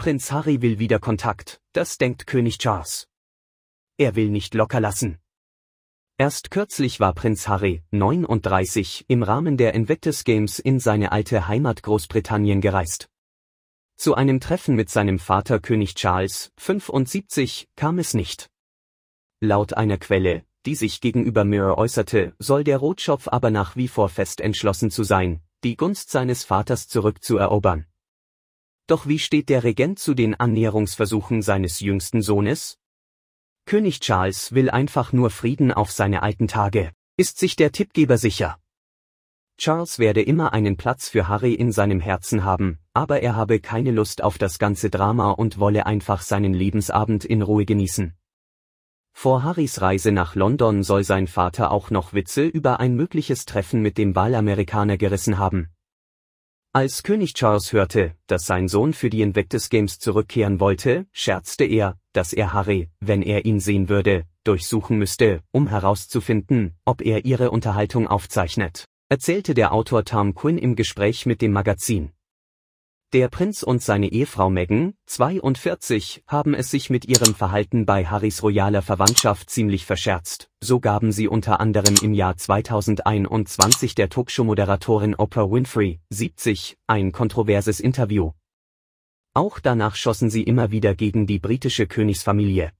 Prinz Harry will wieder Kontakt, das denkt König Charles. Er will nicht locker lassen. Erst kürzlich war Prinz Harry, 39, im Rahmen der Invictus Games in seine alte Heimat Großbritannien gereist. Zu einem Treffen mit seinem Vater König Charles, 75, kam es nicht. Laut einer Quelle, die sich gegenüber Mirror äußerte, soll der Rotschopf aber nach wie vor fest entschlossen zu sein, die Gunst seines Vaters zurückzuerobern. Doch wie steht der Regent zu den Annäherungsversuchen seines jüngsten Sohnes? König Charles will einfach nur Frieden auf seine alten Tage, ist sich der Tippgeber sicher. Charles werde immer einen Platz für Harry in seinem Herzen haben, aber er habe keine Lust auf das ganze Drama und wolle einfach seinen Lebensabend in Ruhe genießen. Vor Harrys Reise nach London soll sein Vater auch noch Witze über ein mögliches Treffen mit dem Wahlamerikaner gerissen haben. Als König Charles hörte, dass sein Sohn für die Invictus Games zurückkehren wollte, scherzte er, dass er Harry, wenn er ihn sehen würde, durchsuchen müsste, um herauszufinden, ob er ihre Unterhaltung aufzeichnet, erzählte der Autor Tom Quinn im Gespräch mit dem Magazin. Der Prinz und seine Ehefrau Megan, 42, haben es sich mit ihrem Verhalten bei Harrys royaler Verwandtschaft ziemlich verscherzt. So gaben sie unter anderem im Jahr 2021 der Talkshow-Moderatorin Oprah Winfrey, 70, ein kontroverses Interview. Auch danach schossen sie immer wieder gegen die britische Königsfamilie.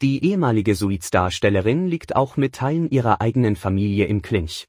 Die ehemalige Suizdarstellerin liegt auch mit Teilen ihrer eigenen Familie im Clinch.